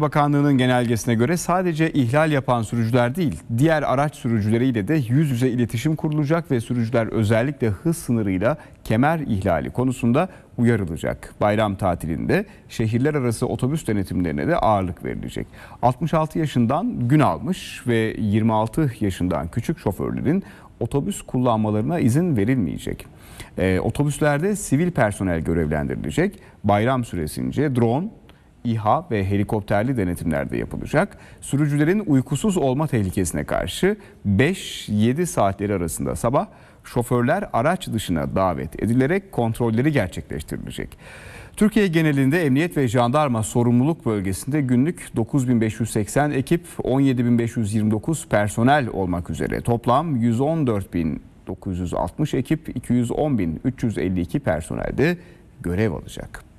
Bakanlığı'nın genelgesine göre sadece ihlal yapan sürücüler değil, diğer araç sürücüleriyle de yüz yüze iletişim kurulacak ve sürücüler özellikle hız sınırıyla kemer ihlali konusunda uyarılacak. Bayram tatilinde şehirler arası otobüs denetimlerine de ağırlık verilecek. 66 yaşından gün almış ve 26 yaşından küçük şoförlerin otobüs kullanmalarına izin verilmeyecek. E, otobüslerde sivil personel görevlendirilecek. Bayram süresince drone İHA ve helikopterli denetimlerde yapılacak. Sürücülerin uykusuz olma tehlikesine karşı 5-7 saatleri arasında sabah şoförler araç dışına davet edilerek kontrolleri gerçekleştirilecek. Türkiye genelinde emniyet ve jandarma sorumluluk bölgesinde günlük 9580 ekip, 17529 personel olmak üzere toplam 114960 ekip, 210.352 personelde görev alacak.